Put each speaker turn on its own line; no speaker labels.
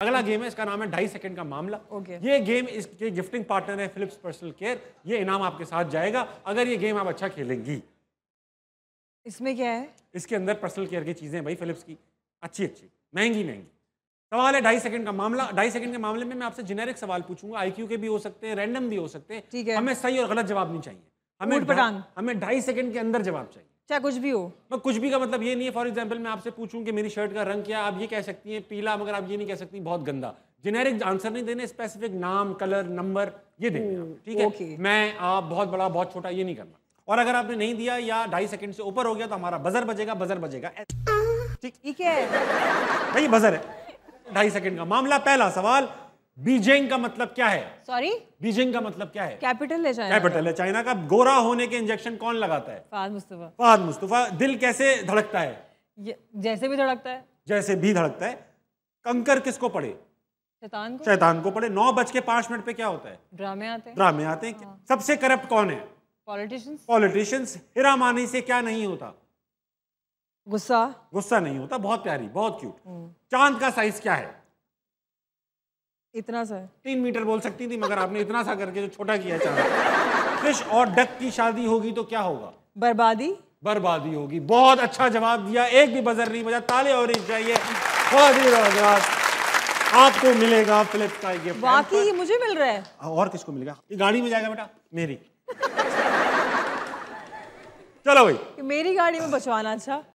अगला गेम है इसका नाम है ढाई सेकंड का मामला ओके ये गेम इसके गिफ्टिंग पार्टनर है फिलिप्स पर्सनल केयर ये इनाम आपके साथ जाएगा अगर ये गेम आप अच्छा खेलेंगी इसमें क्या है इसके अंदर पर्सनल केयर की चीजें भाई फिलिप्स की अच्छी अच्छी महंगी महंगी सवाल है ढाई सेकंड का मामला ढाई सेकंड के मामले में मैं आपसे जेनेरिक सवाल पूछूंगा आई के भी हो सकते हैं रैंडम भी हो सकते हैं हमें सही और गलत जवाब नहीं चाहिए हमें हमें ढाई सेकंड के अंदर जवाब चाहिए चाहे कुछ भी हो मैं कुछ भी का मतलब ये नहीं है फॉर एग्जाम्पल मैं आपसे पूछूं कि मेरी शर्ट का रंग क्या आप ये कह सकती हैं पीला मगर आप ये नहीं कह सकती बहुत गंदा जेनेरिक आंसर नहीं देने स्पेसिफिक नाम कलर नंबर ये देने hmm, ठीक है मैं आप बहुत बड़ा बहुत छोटा ये नहीं करना और अगर आपने नहीं दिया या ढाई सेकंड से ऊपर हो गया तो हमारा बजर बजेगा बजर बजेगा ठीक है भाई बजर है ढाई सेकंड का मामला पहला सवाल बीजिंग का मतलब क्या है सॉरी बीजिंग का मतलब क्या है कैपिटल है चाइना कैपिटल है चाइना का गोरा होने के इंजेक्शन कौन लगाता है फहद मुस्तफा फहद मुस्तफा दिल कैसे धड़कता है जैसे भी धड़कता है जैसे भी धड़कता है कंकर किसको पड़े शैतान को शैतान को पड़े नौ बज के पांच मिनट पे क्या होता है ड्रामे आते हैं ड्रामे आते हैं हाँ। सबसे करप्ट कौन है पॉलिटिशियंस पॉलिटिशियंस हिरामानी से क्या नहीं होता गुस्सा गुस्सा नहीं होता बहुत प्यारी बहुत क्यूट हम्म। चांद का साइज क्या है इतना सा तीन मीटर बोल सकती थी मगर आपने इतना सा करके जो छोटा किया चांस फिश और डक की शादी होगी तो क्या होगा बर्बादी बर्बादी होगी बहुत अच्छा जवाब दिया एक भी बजर नहीं बजा ताले और चाहिए बहुत ही आपको मिलेगा फिलिप्स का गिफ्ट बाकी ये मुझे मिल रहा है हाँ, और किसको मिलेगा ये गाड़ी में जाएगा बेटा मेरी चलो भाई मेरी गाड़ी में बचवाना अच्छा